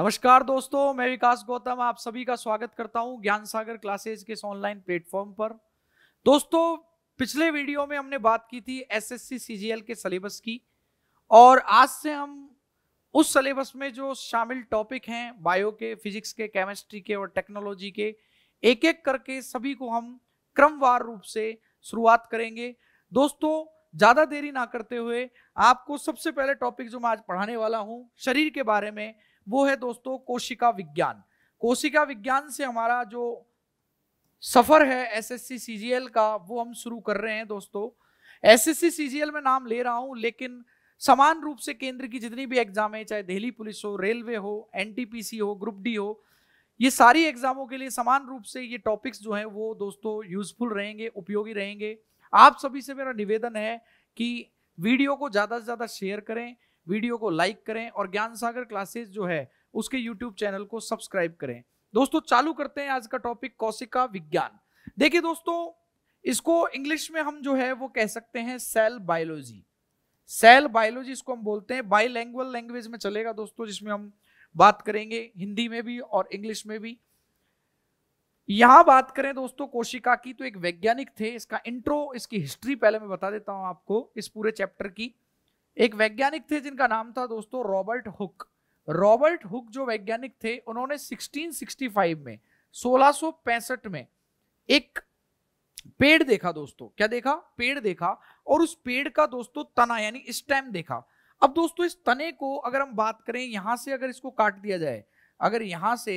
नमस्कार दोस्तों मैं विकास गौतम आप सभी का स्वागत करता हूं ज्ञान सागर क्लासेज के ऑनलाइन प्लेटफॉर्म पर दोस्तों पिछले वीडियो में हमने बात की थी एसएससी सीजीएल के सिलेबस की और आज से हम उस सिलेबस में जो शामिल टॉपिक हैं बायो के फिजिक्स के केमिस्ट्री के और टेक्नोलॉजी के एक एक करके सभी को हम क्रमवार रूप से शुरुआत करेंगे दोस्तों ज़्यादा देरी ना करते हुए आपको सबसे पहले टॉपिक जो मैं आज पढ़ाने वाला हूँ शरीर के बारे में वो है दोस्तों कोशिका विज्ञान कोशिका विज्ञान से हमारा जो सफर है एसएससी सीजीएल का वो हम शुरू कर रहे हैं दोस्तों एसएससी सीजीएल में नाम ले रहा हूं लेकिन समान रूप से केंद्र की जितनी भी एग्जाम है चाहे दिल्ली पुलिस हो रेलवे हो एनटीपीसी हो ग्रुप डी हो ये सारी एग्जामों के लिए समान रूप से ये टॉपिक्स जो हैं वो दोस्तों यूजफुल रहेंगे उपयोगी रहेंगे आप सभी से मेरा निवेदन है कि वीडियो को ज़्यादा से ज़्यादा शेयर करें वीडियो को लाइक करें और ज्ञान सागर क्लासेस जो है उसके यूट्यूब चैनल को सब्सक्राइब करें दोस्तों चालू करते हैं आज का टॉपिक कौशिका विज्ञान देखिए दोस्तों इसको इंग्लिश में हम जो है वो कह सकते हैं सेल बायोलॉजी सेल बायोलॉजी इसको हम बोलते हैं बाईलैंग्वल लैंग्वेज में चलेगा दोस्तों जिसमें हम बात करेंगे हिंदी में भी और इंग्लिश में भी यहां बात करें दोस्तों कोशिका की तो एक वैज्ञानिक थे इसका इंट्रो इसकी हिस्ट्री पहले मैं बता देता हूं आपको इस पूरे चैप्टर की एक वैज्ञानिक थे जिनका नाम था दोस्तों रॉबर्ट हुक रॉबर्ट हुक जो वैज्ञानिक थे उन्होंने 1665 में 1665 में एक पेड़ देखा दोस्तों क्या देखा पेड़ देखा और उस पेड़ का दोस्तों तना यानी स्टेम देखा अब दोस्तों इस तने को अगर हम बात करें यहां से अगर इसको काट दिया जाए अगर यहां से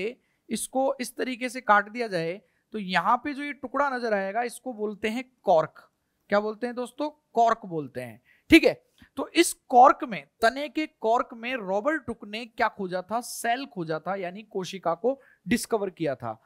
इसको इस तरीके से काट दिया जाए तो यहां पे जो ये टुकड़ा नजर आएगा इसको बोलते हैं कॉर्क क्या बोलते हैं दोस्तों कॉर्क बोलते हैं ठीक है तो इस कॉर्क में तने के कॉर्क में रॉबर्ट टुक ने क्या खोजा था सेल खोजा था यानी कोशिका को डिस्कवर किया था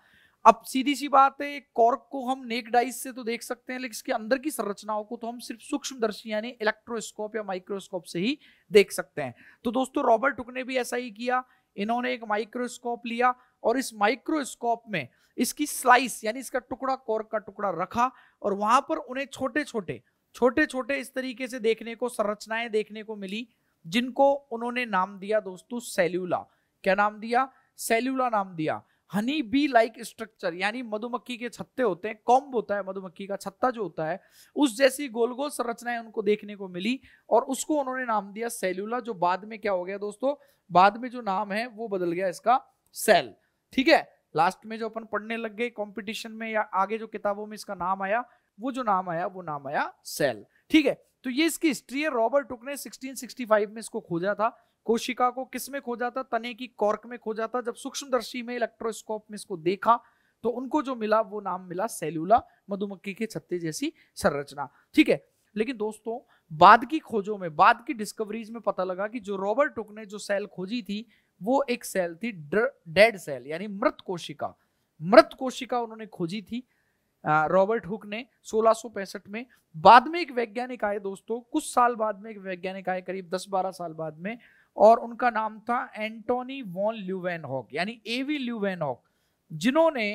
अब सीधी सी बात है कॉर्क को हम नेक डाइस से तो देख सकते हैं लेकिन इसके अंदर की संरचनाओं को तो हम सिर्फ सूक्ष्मदर्शी यानी इलेक्ट्रोस्कोप या माइक्रोस्कोप से ही देख सकते हैं तो दोस्तों रॉबर्ट टुक ने भी ऐसा ही किया इन्होंने एक माइक्रोस्कोप लिया और इस माइक्रोस्कोप में इसकी स्लाइस यानी इसका टुकड़ा कॉर्क का टुकड़ा रखा और वहां पर उन्हें छोटे छोटे छोटे छोटे इस तरीके से देखने को संरचनाएं देखने को मिली जिनको उन्होंने नाम दिया दोस्तों सेल्यूला क्या नाम दिया सेल्यूला नाम दिया हनी बी लाइक स्ट्रक्चर यानी मधुमक्खी के छत्ते होते हैं कॉम्ब होता है मधुमक्खी का छत्ता जो होता है उस जैसी गोल गोल संरचनाएं उनको देखने को मिली और उसको उन्होंने नाम दिया सेल्यूला जो बाद में क्या हो गया दोस्तों बाद में जो नाम है वो बदल गया इसका सेल ठीक है लास्ट में जो अपन पढ़ने लग गए कंपटीशन में या आगे जो किताबों में इसका नाम आया वो जो नाम आया वो नाम आया सेल ठीक है तो ये इसकी हिस्ट्री है रॉबर्ट टुक ने 1665 में इसको खोजा था कोशिका को किस में खोजा था तने की कॉर्क में खोजा था जब सूक्ष्मदर्शी में इलेक्ट्रोस्कोप में इसको देखा तो उनको जो मिला वो नाम मिला सेल्यूला मधुमक्खी के छत्ते जैसी संरचना ठीक है लेकिन दोस्तों बाद की खोजों में बाद की डिस्कवरीज में पता लगा कि जो रॉबर्ट टुक ने जो सेल खोजी थी वो एक सेल थी डेड सेल यानी मृत कोशिका मृत कोशिका उन्होंने खोजी थी रॉबर्ट हुक ने सोलह में बाद में एक वैज्ञानिक आए दोस्तों कुछ साल बाद में एक वैज्ञानिक आए करीब 10-12 साल बाद में और उनका नाम था एंटोनी वॉन ल्यूवेन हॉक यानी एवी ल्यूवेन हॉक जिन्होंने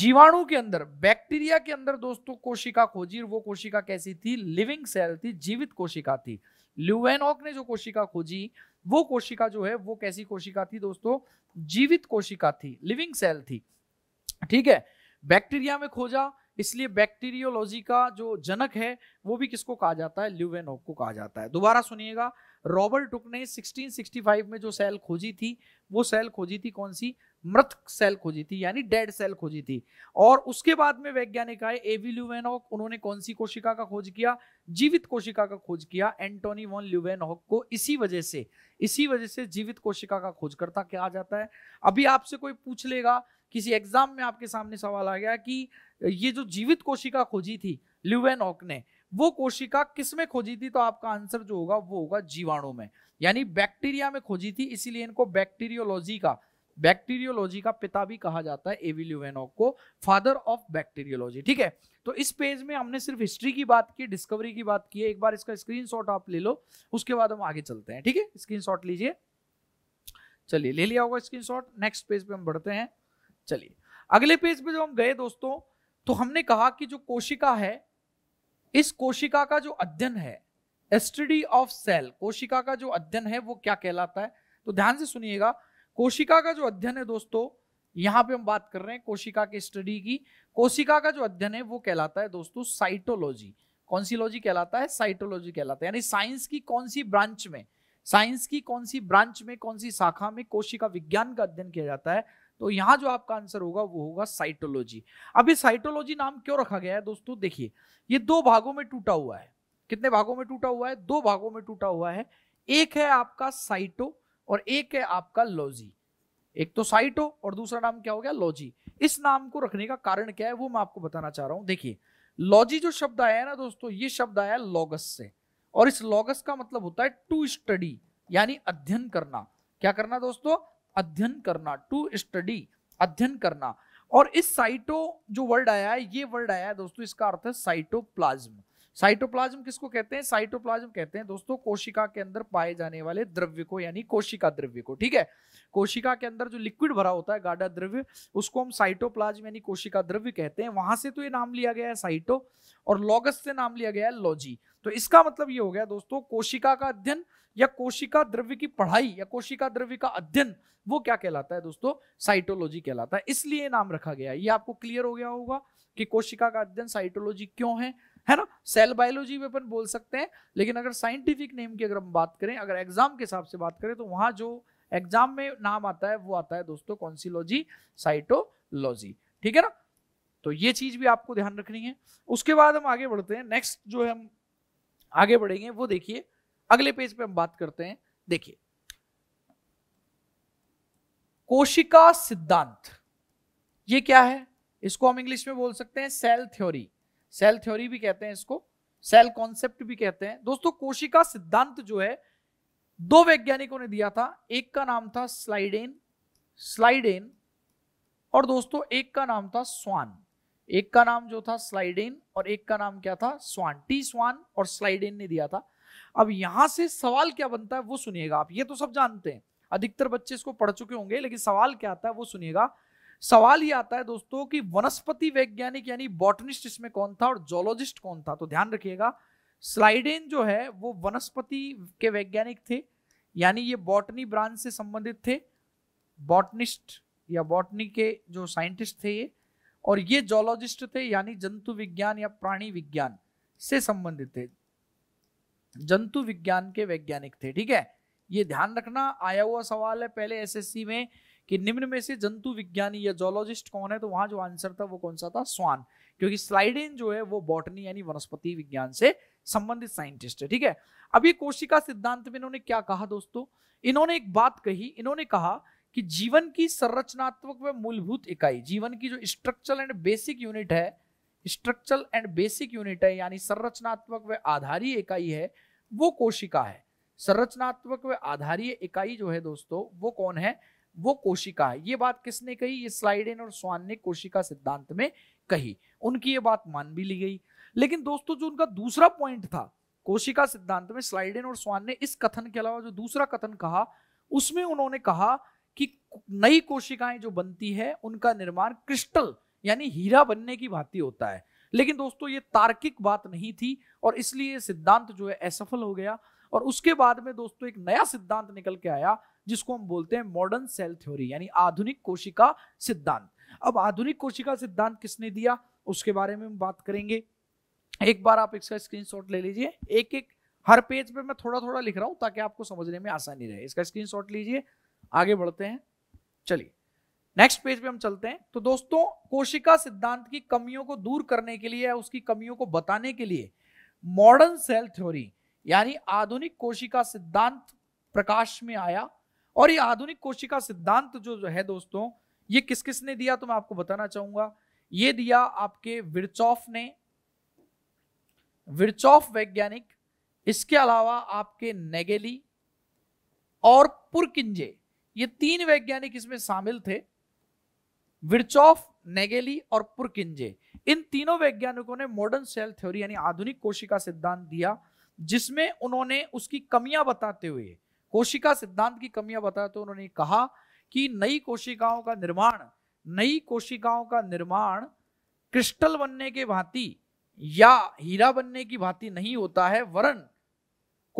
जीवाणु के अंदर बैक्टीरिया के अंदर दोस्तों कोशिका खोजी वो कोशिका कैसी थी लिविंग सेल थी जीवित कोशिका थी ल्यूवेनॉक ने जो कोशिका खोजी वो कोशिका जो है वो कैसी कोशिका थी दोस्तों जीवित कोशिका थी लिविंग सेल थी ठीक है बैक्टीरिया में खोजा इसलिए बैक्टीरियोलॉजी का जो जनक है वो भी किसको कहा जाता है ल्यूवेनोक को कहा जाता है दोबारा सुनिएगा रॉबर्ट टुक ने 1665 में जो सेल खोजी थी वो सेल खोजी थी कौन सी मृत सेल खोजी थी यानी डेड सेल खोजी थी और उसके बाद में वैज्ञानिक आए एवी ल्यूवेनोक उन्होंने कौन सी कोशिका का खोज किया जीवित कोशिका का खोज किया एंटोनी वॉन ल्यूवेनोक को इसी वजह से इसी वजह से जीवित कोशिका का खोजकर्ता आ जाता है अभी आपसे कोई पूछ लेगा किसी एग्जाम में आपके सामने सवाल आ गया कि ये जो जीवित कोशिका खोजी थी ल्यूवेन ऑक ने वो कोशिका किस में खोजी थी तो आपका आंसर जो होगा वो होगा जीवाणु में यानी बैक्टीरिया में खोजी थी इसीलिए इनको बैक्टीरियोलॉजी का बैक्टीरियोलॉजी का पिता भी कहा जाता है एवी ल्यूवेनॉक को फादर ऑफ बैक्टीरियोलॉजी ठीक है तो इस पेज में हमने सिर्फ हिस्ट्री की बात की डिस्कवरी की बात की है एक बार इसका शॉट आप ले लो उसके बाद हम आगे चलते हैं ठीक है शॉट लीजिए चलिए ले लिया होगा स्क्रीनशॉट नेक्स्ट पेज पे हम बढ़ते हैं चलिए अगले पेज पे जब हम गए दोस्तों तो हमने कहा कि जो कोशिका है इस कोशिका का जो अध्ययन है एस्टडी ऑफ सेल कोशिका का जो अध्ययन है वो क्या कहलाता है तो ध्यान से सुनिएगा कोशिका का जो अध्ययन है दोस्तों यहां पे हम बात कर रहे हैं कोशिका के स्टडी की कोशिका का जो अध्ययन है वो कहलाता है दोस्तों साइटोलॉजी कौन सी लॉजी कहलाता है साइटोलॉजी कहलाता है यानी साइंस की कौन सी ब्रांच में साइंस की कौन सी ब्रांच में कौन सी शाखा में कोशिका विज्ञान का अध्ययन किया जाता है तो यहाँ जो आपका आंसर होगा वो होगा साइटोलॉजी अब ये साइटोलॉजी नाम क्यों रखा गया है दोस्तों देखिए ये दो भागों में टूटा हुआ है कितने भागों में टूटा हुआ है दो भागों में टूटा हुआ है एक है आपका साइटो और एक है आपका लॉजी एक तो साइटो और दूसरा नाम क्या हो गया लॉजी इस नाम को रखने का कारण क्या है वो मैं आपको बताना चाह रहा हूं देखिए लॉजी जो शब्द आया है ना दोस्तों ये शब्द आया लॉगस से और इस लॉगस का मतलब होता है टू स्टडी यानी अध्ययन करना क्या करना दोस्तों अध्ययन करना टू स्टडी अध्ययन करना और इस साइटो जो वर्ड आया है ये वर्ड आया है दोस्तों इसका अर्थ है साइटोप्लाज्म साइटोप्लाज्म किसको कहते हैं साइटोप्लाज्म कहते हैं दोस्तों कोशिका के अंदर पाए जाने वाले द्रव्य को यानी कोशिका द्रव्य को ठीक है कोशिका के अंदर जो लिक्विड भरा होता है गाढ़ा द्रव्य उसको हम साइटोप्लाज्म यानी कोशिका द्रव्य कहते हैं वहां से तो ये नाम लिया गया है साइटो और लॉगस से नाम लिया गया है लॉजी तो इसका मतलब ये हो गया दोस्तों कोशिका का अध्ययन या कोशिका द्रव्य की पढ़ाई या कोशिका द्रव्य का अध्ययन वो क्या कहलाता है दोस्तों साइटोलॉजी कहलाता है इसलिए नाम रखा गया है ये आपको क्लियर हो गया होगा कि कोशिका का अध्ययन साइटोलॉजी क्यों है है ना सेल बायोलॉजी भी अपन बोल सकते हैं लेकिन अगर साइंटिफिक नेम की अगर हम बात करें अगर एग्जाम के हिसाब से बात करें तो वहां जो एग्जाम में नाम आता है वो आता है दोस्तों कौनसीलॉजी साइटोलॉजी ठीक है ना तो ये चीज भी आपको ध्यान रखनी है उसके बाद हम आगे बढ़ते हैं नेक्स्ट जो है हम आगे बढ़ेंगे वो देखिए अगले पेज पे हम बात करते हैं देखिए कोशिका सिद्धांत ये क्या है इसको हम इंग्लिश में बोल सकते हैं सेल थ्योरी सेल थ्योरी भी कहते हैं इसको सेल कॉन्सेप्ट भी कहते हैं दोस्तों कोशिका सिद्धांत जो है दो वैज्ञानिकों ने दिया था एक का नाम था स्लाइडेन स्लाइडेन और दोस्तों एक का नाम था स्वान एक का नाम जो था स्लाइडेन और एक का नाम क्या था स्वान टी स्वान और स्लाइडेन ने दिया था अब यहां से सवाल क्या बनता है वो सुनिएगा आप ये तो सब जानते हैं अधिकतर बच्चे इसको पढ़ चुके होंगे लेकिन सवाल क्या आता है वो सुनिएगा सवाल ये आता है दोस्तों कि वनस्पति वैज्ञानिक यानी बॉटनिस्ट इसमें कौन था और जोलॉजिस्ट कौन था तो ध्यान रखिएगा स्लाइडेन जो है वो वनस्पति के वैज्ञानिक थे यानी ये बॉटनी ब्रांच से संबंधित थे बॉटनिस्ट या बॉटनी के जो साइंटिस्ट थे ये और ये जोलॉजिस्ट थे यानी जंतु विज्ञान या प्राणी विज्ञान से संबंधित थे जंतु विज्ञान के वैज्ञानिक थे ठीक है ये ध्यान रखना आया हुआ सवाल है पहले एसएससी में कि निम्न में से जंतु विज्ञानी या जोलॉजिस्ट कौन है तो वहां जो आंसर था वो कौन सा था स्वान क्योंकि स्लाइडेन जो है वो बॉटनी यानी वनस्पति विज्ञान से संबंधित साइंटिस्ट है ठीक है अब ये कोशिका सिद्धांत में इन्होंने क्या कहा दोस्तों इन्होंने एक बात कही इन्होंने कहा कि जीवन की संरचनात्मक व मूलभूत इकाई जीवन की जो स्ट्रक्चर एंड बेसिक यूनिट है स्ट्रक्चरल एंड बेसिक यूनिट है यानी संरचनात्मक व आधारीय इकाई है वो कोशिका है संरचनात्मक व आधारीय इकाई जो है दोस्तों वो कौन है वो कोशिका है ये बात किसने कही ये स्लाइडेन और स्वान ने कोशिका सिद्धांत में कही उनकी ये बात मान भी ली गई लेकिन दोस्तों जो उनका दूसरा पॉइंट था कोशिका सिद्धांत में स्लाइडेन और स्वान ने इस कथन के अलावा जो दूसरा कथन कहा उसमें उन्होंने कहा कि नई कोशिकाएं जो बनती है उनका निर्माण क्रिस्टल यानी हीरा बनने की भांति होता है लेकिन दोस्तों ये तार्किक बात नहीं थी और इसलिए सिद्धांत जो है असफल हो गया और उसके बाद में दोस्तों एक नया सिद्धांत निकल के आया जिसको हम बोलते हैं मॉडर्न सेल थ्योरी यानी आधुनिक कोशिका सिद्धांत अब आधुनिक कोशिका सिद्धांत किसने दिया उसके बारे में हम बात करेंगे एक बार आप इसका स्क्रीनशॉट ले लीजिए एक एक हर पेज पे मैं थोड़ा थोड़ा लिख रहा हूं ताकि आपको समझने में आसानी रहे इसका स्क्रीनशॉट लीजिए आगे बढ़ते हैं चलिए नेक्स्ट पेज पे हम चलते हैं तो दोस्तों कोशिका सिद्धांत की कमियों को दूर करने के लिए या उसकी कमियों को बताने के लिए मॉडर्न सेल थ्योरी यानी आधुनिक कोशिका सिद्धांत प्रकाश में आया और ये आधुनिक कोशिका सिद्धांत जो है दोस्तों ये किस किस ने दिया तो मैं आपको बताना चाहूंगा ये दिया आपके विरचौफ ने विरचौफ वैज्ञानिक इसके अलावा आपके नेगेली और पुरकिंजे ये तीन वैज्ञानिक इसमें शामिल थे विरचौफ नेगेली और पुरकिंजे इन तीनों वैज्ञानिकों ने मॉडर्न सेल थ्योरी यानी आधुनिक कोशिका सिद्धांत दिया जिसमें उन्होंने उसकी कमियां बताते हुए कोशिका सिद्धांत की कमियां बताते हुए उन्होंने कहा कि नई कोशिकाओं का निर्माण नई कोशिकाओं का निर्माण क्रिस्टल बनने के भांति या हीरा बनने की भांति नहीं होता है वरन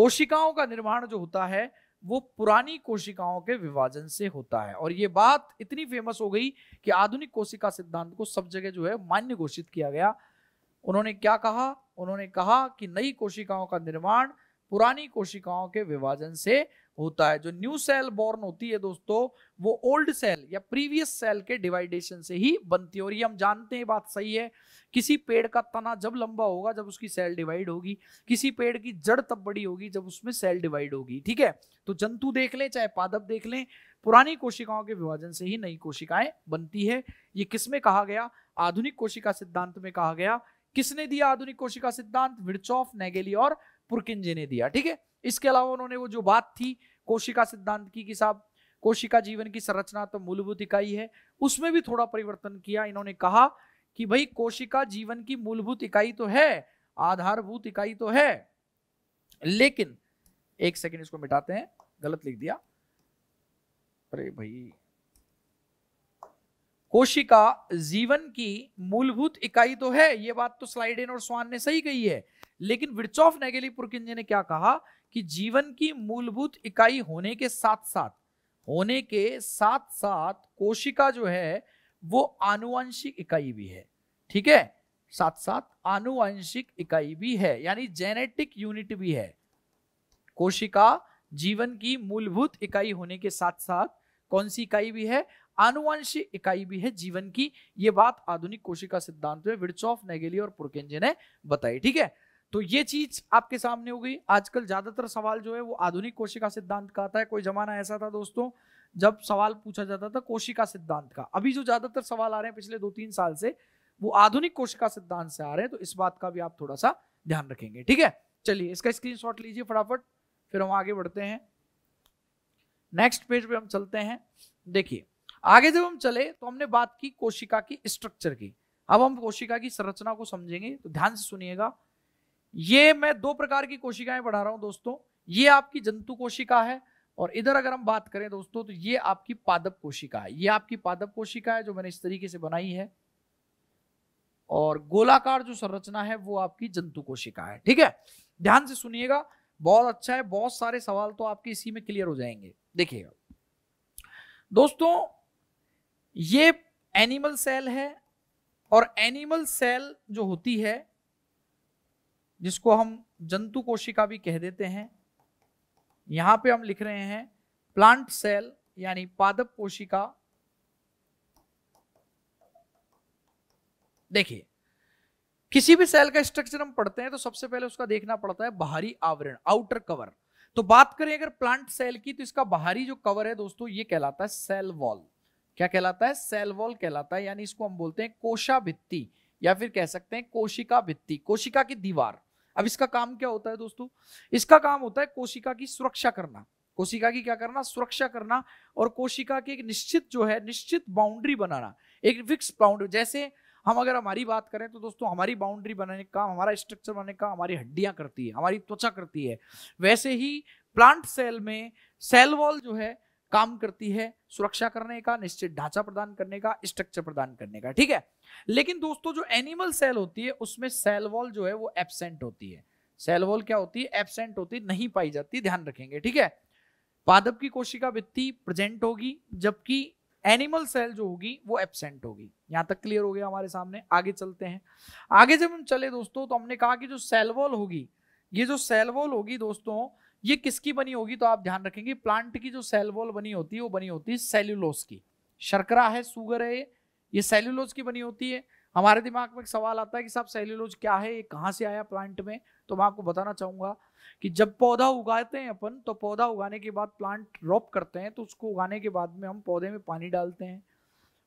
कोशिकाओं का निर्माण जो होता है वो पुरानी कोशिकाओं के विभाजन से होता है और ये बात इतनी फेमस हो गई कि आधुनिक कोशिका सिद्धांत को सब जगह जो है मान्य घोषित किया गया उन्होंने क्या कहा उन्होंने कहा कि नई कोशिकाओं का निर्माण पुरानी कोशिकाओं के विभाजन से होता है जो न्यू सेल बॉर्न होती है दोस्तों वो ओल्ड सेल या प्रीवियस सेल के डिवाइडेशन से ही बनती है और ये हम जानते हैं बात सही है किसी पेड़ का तना जब लंबा होगा जब उसकी सेल डिवाइड होगी किसी पेड़ की जड़ तब बड़ी होगी जब उसमें सेल डिवाइड होगी ठीक है तो जंतु देख लें चाहे पादप देख लें पुरानी कोशिकाओं के विभाजन से ही नई कोशिकाएं बनती है ये किसमें कहा गया आधुनिक कोशिका सिद्धांत में कहा गया किसने दिया आधुनिक कोशिका सिद्धांत विरचॉफ नेगेली और पुरकिंजे ने दिया ठीक है इसके अलावा उन्होंने वो जो बात थी कोशिका सिद्धांत की कि साहब कोशिका जीवन की संरचना तो मूलभूत इकाई है उसमें भी थोड़ा परिवर्तन किया इन्होंने कहा कि भाई कोशिका जीवन की मूलभूत इकाई तो है आधारभूत इकाई तो है लेकिन एक सेकंड इसको मिटाते हैं गलत लिख दिया अरे भाई कोशिका जीवन की मूलभूत इकाई तो है यह बात तो स्लाइडेन और स्वान ने सही कही है लेकिन विड्स नेगेली पुरकिंजे ने क्या कहा कि जीवन की मूलभूत इकाई होने के साथ साथ होने के साथ साथ कोशिका जो है वो आनुवंशिक इकाई भी है ठीक है साथ साथ आनुवंशिक इकाई भी है यानी जेनेटिक यूनिट भी है कोशिका जीवन की मूलभूत इकाई होने के साथ साथ कौन सी इकाई भी है आनुवंशिक इकाई भी है जीवन की ये बात आधुनिक कोशिका सिद्धांत में विड्सॉफ नेगेली और पुरकेंजे ने बताई ठीक है तो ये चीज आपके सामने हो गई आजकल ज्यादातर सवाल जो है वो आधुनिक कोशिका सिद्धांत का आता है कोई जमाना ऐसा था दोस्तों जब सवाल पूछा जाता था कोशिका सिद्धांत का अभी जो ज्यादातर सवाल आ रहे हैं पिछले दो तीन साल से वो आधुनिक कोशिका सिद्धांत से आ रहे हैं तो इस बात का भी आप थोड़ा सा ध्यान रखेंगे ठीक है चलिए इसका स्क्रीन लीजिए फटाफट फिर हम आगे बढ़ते हैं नेक्स्ट पेज पे हम चलते हैं देखिए आगे जब हम चले तो हमने बात की कोशिका की स्ट्रक्चर की अब हम कोशिका की संरचना को समझेंगे तो ध्यान से सुनिएगा ये मैं दो प्रकार की कोशिकाएं बढ़ा रहा हूं दोस्तों ये आपकी जंतु कोशिका है और इधर अगर हम बात करें दोस्तों तो ये आपकी पादप कोशिका है ये आपकी पादप कोशिका है जो मैंने इस तरीके से बनाई है और गोलाकार जो संरचना है वो आपकी जंतु कोशिका है ठीक है ध्यान से सुनिएगा बहुत अच्छा है बहुत सारे सवाल तो आपके इसी में क्लियर हो जाएंगे देखिएगा दोस्तों ये एनिमल सेल है और एनिमल सेल जो होती है जिसको हम जंतु कोशिका भी कह देते हैं यहां पे हम लिख रहे हैं प्लांट सेल यानी पादप कोशिका देखिए किसी भी सेल का स्ट्रक्चर हम पढ़ते हैं तो सबसे पहले उसका देखना पड़ता है बाहरी आवरण आउटर कवर तो बात करें अगर प्लांट सेल की तो इसका बाहरी जो कवर है दोस्तों ये कहलाता है सेल वॉल क्या कहलाता है सेल वॉल कहलाता है यानी इसको हम बोलते हैं कोशा भित्ति या फिर कह सकते हैं कोशिका भित्ति कोशिका की दीवार अब इसका काम क्या होता है दोस्तों इसका काम होता है कोशिका की सुरक्षा करना कोशिका की क्या करना सुरक्षा करना और कोशिका की एक निश्चित जो है निश्चित बाउंड्री बनाना एक फिक्स बाउंड्री जैसे हम अगर हमारी बात करें तो दोस्तों हमारी बाउंड्री बनाने का हमारा स्ट्रक्चर बनाने का हमारी हड्डियां करती है हमारी त्वचा करती है वैसे ही प्लांट सेल में सेल वॉल जो है काम करती है सुरक्षा करने का निश्चित ढांचा प्रदान करने का स्ट्रक्चर प्रदान करने का ठीक है लेकिन दोस्तों जो एनिमल सेल होती है उसमें सेल वॉल जो है वो एबसेंट होती है सेल वॉल क्या होती है एबसेंट होती है नहीं पाई जाती ध्यान रखेंगे ठीक है पादप की कोशिका भित्ति प्रेजेंट होगी जबकि एनिमल सेल जो होगी वो एबसेंट होगी यहां तक क्लियर हो गया हमारे सामने आगे चलते हैं आगे जब हम चले दोस्तों तो हमने कहा कि जो सेलवॉल होगी ये जो सेलवॉल होगी दोस्तों ये किसकी बनी होगी तो आप ध्यान रखेंगे प्लांट की जो सेलवॉल बनी होती है वो बनी होती है सेल्यूलोस की शर्करा है सुगर है ये सेल्यूलोज की बनी होती है हमारे दिमाग में एक सवाल आता है कि साहब सेल्यूलोज क्या है ये कहाँ से आया प्लांट में तो मैं आपको बताना चाहूंगा कि जब पौधा उगाते हैं अपन तो पौधा उगाने के बाद प्लांट रोप करते हैं तो उसको उगाने के बाद में हम पौधे में पानी डालते हैं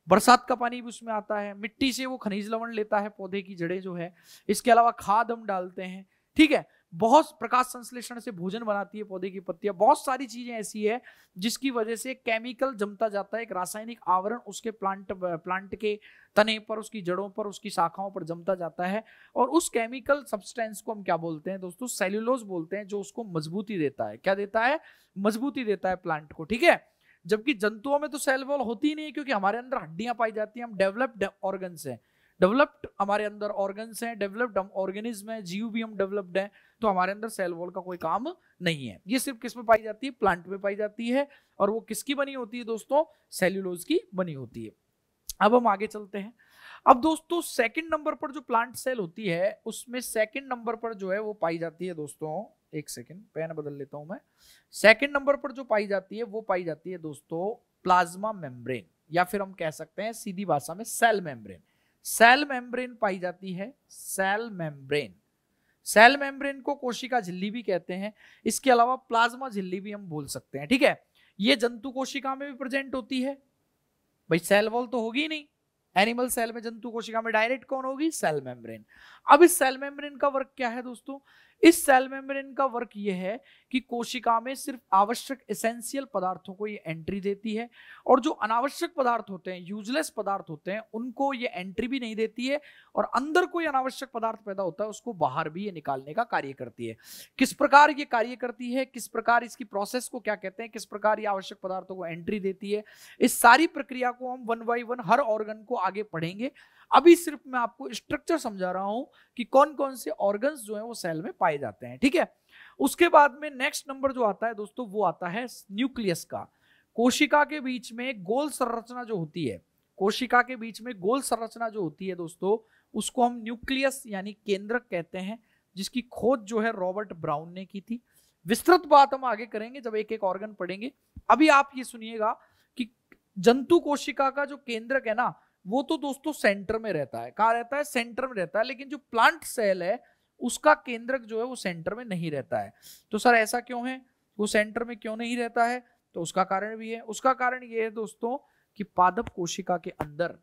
बरसात का पानी भी उसमें आता है मिट्टी से वो खनिज लवण लेता है पौधे की जड़ें जो है इसके अलावा खाद हम डालते हैं ठीक है बहुत प्रकाश संश्लेषण से भोजन बनाती है पौधे की पत्तियां बहुत सारी चीजें ऐसी है जिसकी वजह से केमिकल जमता जाता है एक रासायनिक आवरण उसके प्लांट प्लांट के तने पर उसकी जड़ों पर उसकी शाखाओं पर जमता जाता है और उस केमिकल सब्सटेंस को हम क्या बोलते हैं दोस्तों सेल्यूलोज बोलते हैं जो उसको मजबूती देता है क्या देता है मजबूती देता है प्लांट को ठीक है जबकि जंतुओं में तो सेल वॉल होती नहीं है क्योंकि हमारे अंदर हड्डियां पाई जाती हैं हम डेवलप्ड ऑर्गन्स हैं डेवलप्ड हमारे अंदर ऑर्गन है डेवलप्ड हम ऑर्गेनिज्म है जीव भी हम डेवलप्ड है तो हमारे अंदर सेल वॉल का कोई काम नहीं है ये सिर्फ किस में पाई जाती है प्लांट में पाई जाती है और वो किसकी बनी होती है दोस्तों सेल्यूलोज की बनी होती है अब हम आगे चलते हैं अब दोस्तों सेकंड नंबर पर जो प्लांट सेल होती है उसमें सेकंड नंबर पर जो है वो पाई जाती है दोस्तों एक सेकंड पेन बदल लेता हूं मैं सेकंड नंबर पर जो पाई जाती है वो पाई जाती है दोस्तों प्लाज्मा मेम्ब्रेन या फिर हम कह सकते हैं सीधी भाषा में सेल मेम्ब्रेन सेल मेम्ब्रेन पाई जाती है सेल मेम्ब्रेन सेल मेम्ब्रेन को कोशिका झिल्ली भी कहते हैं इसके अलावा प्लाज्मा झिल्ली भी हम बोल सकते हैं ठीक है ये जंतु कोशिका में भी प्रेजेंट होती है भाई सेल वॉल तो होगी नहीं एनिमल सेल में जंतु कोशिका में डायरेक्ट कौन होगी सेल मेम्ब्रेन अब इस सेल मेम्ब्रेन का वर्क क्या है दोस्तों इस सेल मेम्ब्रेन का वर्क यह है कि कोशिका में सिर्फ आवश्यक एसेंशियल पदार्थों को ये एंट्री देती है और जो अनावश्यक पदार्थ होते हैं यूजलेस पदार्थ होते हैं उनको ये एंट्री भी नहीं देती है और अंदर कोई अनावश्यक पदार्थ पैदा होता है उसको बाहर भी ये निकालने का कार्य करती है किस प्रकार ये कार्य करती है किस प्रकार इसकी प्रोसेस को क्या कहते हैं किस प्रकार ये आवश्यक पदार्थों को एंट्री देती है इस सारी प्रक्रिया को हम वन बाई वन हर ऑर्गन को आगे पढ़ेंगे अभी सिर्फ मैं आपको स्ट्रक्चर समझा रहा हूं कि कौन कौन से ऑर्गन जो है वो सेल में पाए जाते हैं ठीक है उसके बाद में नेक्स्ट नंबर जो आता है दोस्तों वो आता है न्यूक्लियस का कोशिका के बीच में गोल संरचना जो होती है कोशिका के बीच में गोल संरचना जो होती है दोस्तों उसको हम न्यूक्लियस यानी केंद्र कहते हैं जिसकी खोज जो है रॉबर्ट ब्राउन ने की थी विस्तृत बात हम आगे करेंगे जब एक एक ऑर्गन पढ़ेंगे अभी आप ये सुनिएगा कि जंतु कोशिका का जो केंद्रक है ना वो तो दोस्तों सेंटर में रहता है कहा रहता है सेंटर में रहता है लेकिन जो प्लांट सेल है उसका केंद्रक जो है वो सेंटर में नहीं रहता है तो सर ऐसा क्यों है वो सेंटर में क्यों नहीं रहता है तो उसका कारण भी है उसका कारण ये है दोस्तों कि पादप कोशिका के अंदर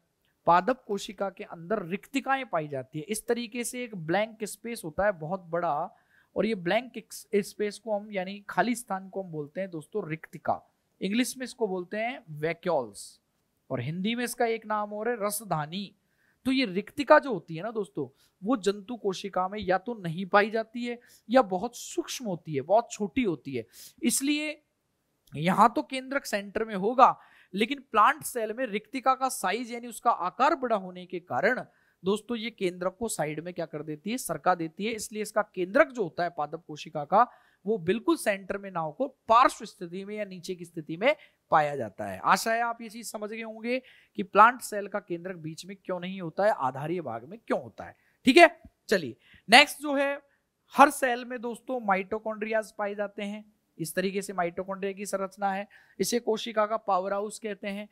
पादप कोशिका के अंदर रिक्तिकाएं पाई जाती है इस तरीके से एक ब्लैंक स्पेस होता है बहुत बड़ा और ये ब्लैंक स्पेस को हम यानी खाली स्थान को हम बोलते हैं दोस्तों रिक्तिका इंग्लिश में इसको बोलते हैं वैक्यूल्स और हिंदी में इसका एक नाम और है रसधानी तो ये रिक्तिका जो होती है ना दोस्तों वो जंतु कोशिका में या तो नहीं पाई जाती है या बहुत सूक्ष्म होती है बहुत छोटी होती है इसलिए यहाँ तो केंद्रक सेंटर में होगा लेकिन प्लांट सेल में रिक्तिका का साइज यानी उसका आकार बड़ा होने के कारण दोस्तों ये केंद्रक को साइड में क्या कर देती है सरका देती है इसलिए इसका केंद्रक जो होता है पादप कोशिका का वो बिल्कुल सेंटर में नाव को पार्श्व स्थिति में या नीचे की स्थिति में पाया जाता है आशा है आप ये चीज समझ गए होंगे कि प्लांट सेल का केंद्रक बीच में क्यों नहीं होता है आधारीय भाग में क्यों होता है ठीक है चलिए नेक्स्ट जो है हर सेल में दोस्तों माइटोकॉन्ड्रियाज पाए जाते हैं इस तरीके से माइटोकॉन्ड्रिया की संरचना है इसे कोशिका का पावर हाउस कहते हैं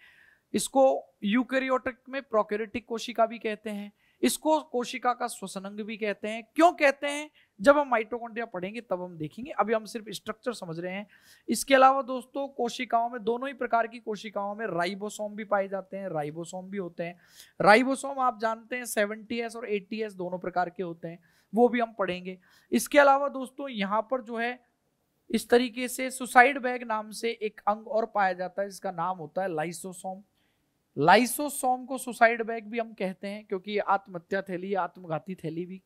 इसको यूकेरियोटिक में प्रोकेरियोटिक कोशिका भी कहते हैं इसको कोशिका का स्वसनंग भी कहते हैं क्यों कहते हैं जब हम माइटोकॉन्ड्रिया पढ़ेंगे तब हम देखेंगे अभी हम सिर्फ स्ट्रक्चर समझ रहे हैं इसके अलावा दोस्तों कोशिकाओं में दोनों ही प्रकार की कोशिकाओं में राइबोसोम भी पाए जाते हैं राइबोसोम भी होते हैं राइबोसोम आप जानते हैं सेवेंटी और एट्टी दोनों प्रकार के होते हैं वो भी हम पढ़ेंगे इसके अलावा दोस्तों यहाँ पर जो है इस तरीके से सुसाइड बैग नाम से एक अंग और पाया जाता है जिसका नाम होता है लाइसोसोम लाइसोसोम को सुसाइड बैग भी हम कहते हैं क्योंकि आत्महत्या थैली आत्मघाती थैली भी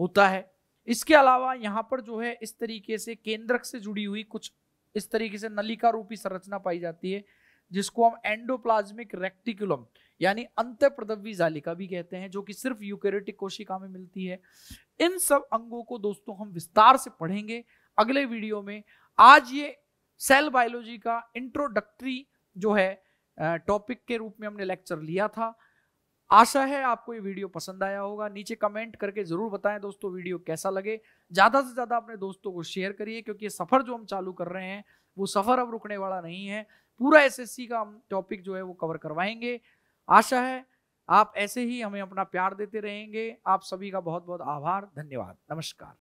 होता है इसके अलावा यहाँ पर जो है इस तरीके से केंद्रक से जुड़ी हुई कुछ इस तरीके से नलिका रूपी संरचना पाई जाती है जिसको हम एंडोप्लाज्मिक रेक्टिकुलम यानी अंत प्रदवी जालिका भी कहते हैं जो कि सिर्फ यूकेरेटिक कोशिका में मिलती है इन सब अंगों को दोस्तों हम विस्तार से पढ़ेंगे अगले वीडियो में आज ये सेल बायोलॉजी का इंट्रोडक्टरी जो है टॉपिक के रूप में हमने लेक्चर लिया था आशा है आपको ये वीडियो पसंद आया होगा नीचे कमेंट करके ज़रूर बताएं दोस्तों वीडियो कैसा लगे ज़्यादा से ज़्यादा अपने दोस्तों को शेयर करिए क्योंकि ये सफ़र जो हम चालू कर रहे हैं वो सफ़र अब रुकने वाला नहीं है पूरा एसएससी का हम टॉपिक जो है वो कवर करवाएंगे आशा है आप ऐसे ही हमें अपना प्यार देते रहेंगे आप सभी का बहुत बहुत आभार धन्यवाद नमस्कार